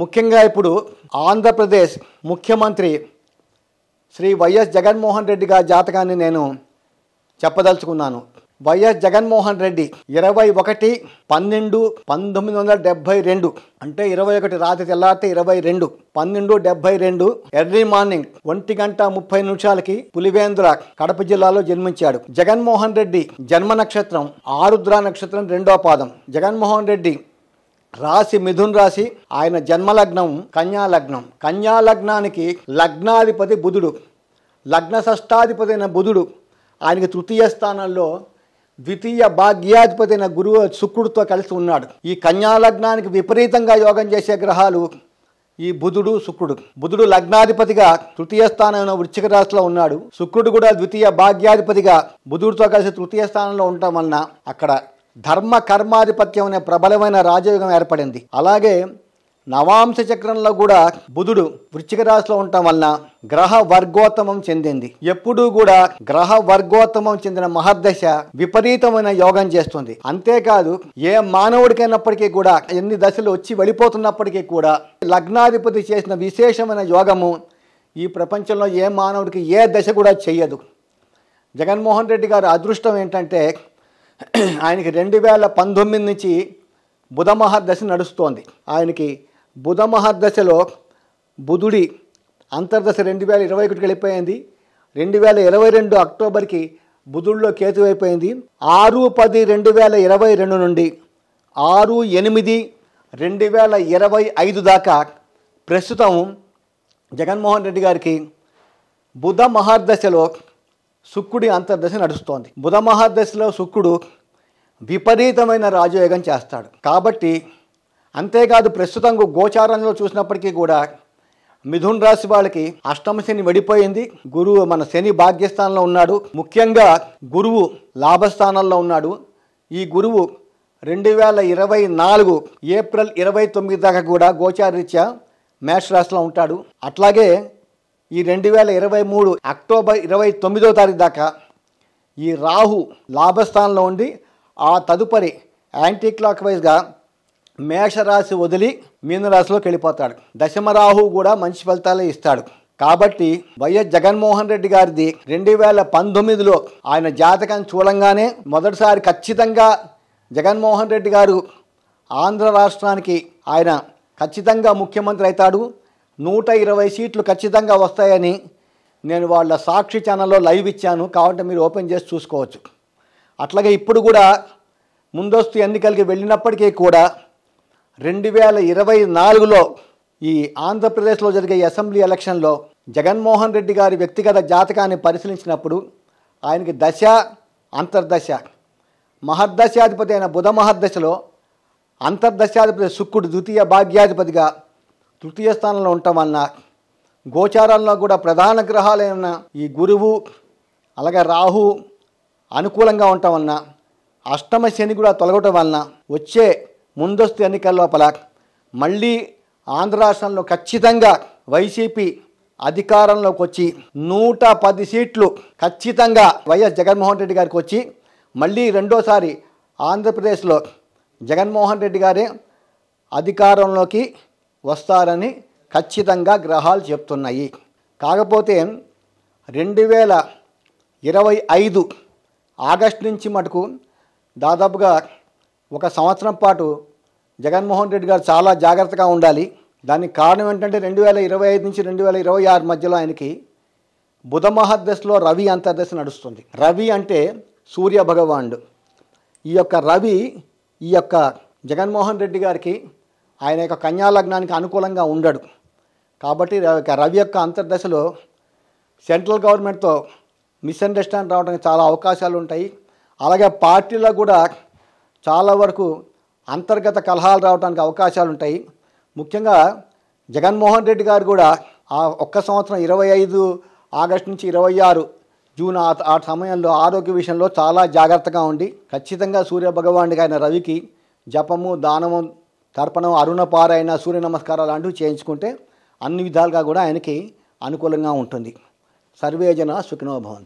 ముఖ్యంగా ఇప్పుడు ఆంధ్రప్రదేశ్ ముఖ్యమంత్రి శ్రీ వైఎస్ జగన్మోహన్ రెడ్డి గారి జాతకాన్ని నేను చెప్పదలుచుకున్నాను వైఎస్ జగన్మోహన్ రెడ్డి ఇరవై ఒకటి పన్నెండు పంతొమ్మిది వందల డెబ్బై రెండు అంటే ఇరవై ఒకటి రాత్రి తెల్లారి ఇరవై రెండు పన్నెండు డెబ్బై రెండు ఎర్లీ మార్నింగ్ ఒంటి గంట ముప్పై నిమిషాలకి పులివేంద్ర కడప జిల్లాలో జన్మించాడు జగన్మోహన్ రెడ్డి జన్మ నక్షత్రం ఆరుద్ర నక్షత్రం రెండో పాదం జగన్మోహన్ రెడ్డి రాశి మిథున్ రాశి ఆయన జన్మలగ్నం కన్యాలగ్నం కన్యాలగ్నానికి లగ్నాధిపతి బుధుడు లగ్న షష్టాధిపతి అయిన బుధుడు ఆయనకి తృతీయ స్థానంలో ద్వితీయ భాగ్యాధిపతి అయిన గురువు శుక్రుడితో కలిసి ఉన్నాడు ఈ కన్యాలగ్నానికి విపరీతంగా యోగం చేసే గ్రహాలు ఈ బుధుడు శుక్రుడు బుధుడు లగ్నాధిపతిగా తృతీయ స్థానంలో వృశ్చిక రాశిలో ఉన్నాడు శుక్రుడు కూడా ద్వితీయ భాగ్యాధిపతిగా బుధుడితో కలిసి తృతీయ స్థానంలో ఉండటం వలన అక్కడ ధర్మ కర్మాధిపత్యం అనే ప్రబలమైన రాజయోగం ఏర్పడింది అలాగే నవాంశ చక్రంలో కూడా బుధుడు వృచ్చిక రాశిలో ఉండటం వలన గ్రహ వర్గోత్తమం చెందింది ఎప్పుడూ కూడా గ్రహ వర్గోత్తమం చెందిన మహర్దశ విపరీతమైన యోగం చేస్తుంది అంతేకాదు ఏ మానవుడికైనప్పటికీ కూడా ఎన్ని దశలు వచ్చి వెళ్ళిపోతున్నప్పటికీ కూడా లగ్నాధిపతి చేసిన విశేషమైన యోగము ఈ ప్రపంచంలో ఏ మానవుడికి ఏ దశ కూడా చేయదు జగన్మోహన్ రెడ్డి గారి అదృష్టం ఏంటంటే ఆయనకి రెండు వేల పంతొమ్మిది నుంచి బుధమహర్దశ నడుస్తోంది ఆయనకి బుధమహర్దశలో బుధుడి అంతర్దశ రెండు వేల ఇరవై ఒకటికి వెళ్ళిపోయింది రెండు వేల ఇరవై రెండు అక్టోబర్కి బుధుడిలో కేతు అయిపోయింది ఆరు పది రెండు వేల ఇరవై రెండు నుండి ఆరు ఎనిమిది రెండు వేల ఇరవై ఐదు దాకా ప్రస్తుతం జగన్మోహన్ రెడ్డి గారికి బుధ మహర్దశలో శుక్రుడి అంతర్దశ నడుస్తోంది బుధ మహాదశలో శుక్రుడు విపరీతమైన రాజయోగం చేస్తాడు కాబట్టి అంతేకాదు ప్రస్తుతం గోచారంలో చూసినప్పటికీ కూడా మిథున్ రాశి వాళ్ళకి అష్టమ శని వెడిపోయింది గురువు మన శని భాగ్యస్థానంలో ఉన్నాడు ముఖ్యంగా గురువు లాభస్థానంలో ఉన్నాడు ఈ గురువు రెండు వేల ఇరవై నాలుగు ఏప్రిల్ ఇరవై తొమ్మిది దాకా కూడా గోచారీత్యా మేషరాశిలో ఉంటాడు అట్లాగే ఈ రెండు వేల ఇరవై మూడు అక్టోబర్ ఇరవై తొమ్మిదో తారీఖు దాకా ఈ రాహు లాభస్థానంలో ఉండి ఆ తదుపరి యాంటీ క్లాక్ వైజ్గా మేషరాశి వదిలి మీనరాశిలోకి వెళ్ళిపోతాడు దశమరాహు కూడా మంచి ఫలితాలే ఇస్తాడు కాబట్టి వైఎస్ జగన్మోహన్ రెడ్డి గారిది రెండు వేల పంతొమ్మిదిలో ఆయన జాతకాన్ని చూడంగానే మొదటిసారి ఖచ్చితంగా జగన్మోహన్ రెడ్డి గారు ఆంధ్ర రాష్ట్రానికి ఆయన ఖచ్చితంగా ముఖ్యమంత్రి అవుతాడు నూట ఇరవై సీట్లు ఖచ్చితంగా వస్తాయని నేను వాళ్ళ సాక్షి ఛానల్లో లైవ్ ఇచ్చాను కాబట్టి మీరు ఓపెన్ చేసి చూసుకోవచ్చు అట్లాగే ఇప్పుడు కూడా ముందస్తు ఎన్నికలకి వెళ్ళినప్పటికీ కూడా రెండు వేల ఇరవై నాలుగులో ఈ ఆంధ్రప్రదేశ్లో జరిగే అసెంబ్లీ ఎలక్షన్లో జగన్మోహన్ రెడ్డి గారి వ్యక్తిగత జాతకాన్ని పరిశీలించినప్పుడు ఆయనకి దశ అంతర్దశ మహర్దశాధిపతి అయిన బుధ మహర్దశలో అంతర్దశాధిపతి శుక్రుడు ద్వితీయ భాగ్యాధిపతిగా తృతీయ స్థానంలో ఉండటం వలన గోచారంలో కూడా ప్రధాన గ్రహాలైన ఈ గురువు అలాగే రాహు అనుకూలంగా ఉండటం వలన అష్టమ శని కూడా తొలగటం వలన వచ్చే ముందస్తు ఎన్నికల లోపల మళ్ళీ ఆంధ్ర రాష్ట్రంలో ఖచ్చితంగా వైసీపీ అధికారంలోకి వచ్చి నూట పది సీట్లు ఖచ్చితంగా వైఎస్ జగన్మోహన్ రెడ్డి గారికి వచ్చి మళ్ళీ రెండోసారి ఆంధ్రప్రదేశ్లో జగన్మోహన్ రెడ్డి గారే అధికారంలోకి వస్తారని ఖచ్చితంగా గ్రహాలు చెప్తున్నాయి కాకపోతే రెండు వేల ఇరవై ఐదు ఆగస్టు నుంచి మటుకు దాదాపుగా ఒక సంవత్సరం పాటు జగన్మోహన్ రెడ్డి గారు చాలా జాగ్రత్తగా ఉండాలి దానికి కారణం ఏంటంటే రెండు వేల ఇరవై ఐదు నుంచి రెండు వేల ఇరవై ఆరు మధ్యలో ఆయనకి బుధ మహాదశలో రవి అంతర్దశ నడుస్తుంది రవి అంటే సూర్య భగవానుడు ఈ యొక్క రవి ఈ యొక్క జగన్మోహన్ రెడ్డి గారికి ఆయన యొక్క కన్యాలగ్నానికి అనుకూలంగా ఉండడు కాబట్టి రవి యొక్క అంతర్దశలో సెంట్రల్ గవర్నమెంట్తో మిస్అండర్స్టాండ్ రావడానికి చాలా అవకాశాలు ఉంటాయి అలాగే పార్టీలో కూడా చాలా వరకు అంతర్గత కలహాలు రావడానికి అవకాశాలు ఉంటాయి ముఖ్యంగా జగన్మోహన్ రెడ్డి గారు కూడా ఆ ఒక్క సంవత్సరం ఇరవై ఐదు ఆగస్టు నుంచి ఇరవై ఆరు జూన్ ఆ సమయంలో ఆరోగ్య విషయంలో చాలా జాగ్రత్తగా ఉండి ఖచ్చితంగా సూర్య భగవానుడికి ఆయన రవికి జపము దానము తర్పణం అరుణ పారాయణ సూర్య నమస్కారాలు లాంటివి చేయించుకుంటే అన్ని విధాలుగా కూడా ఆయనకి అనుకూలంగా ఉంటుంది సర్వేజన సుఖినోభవంతు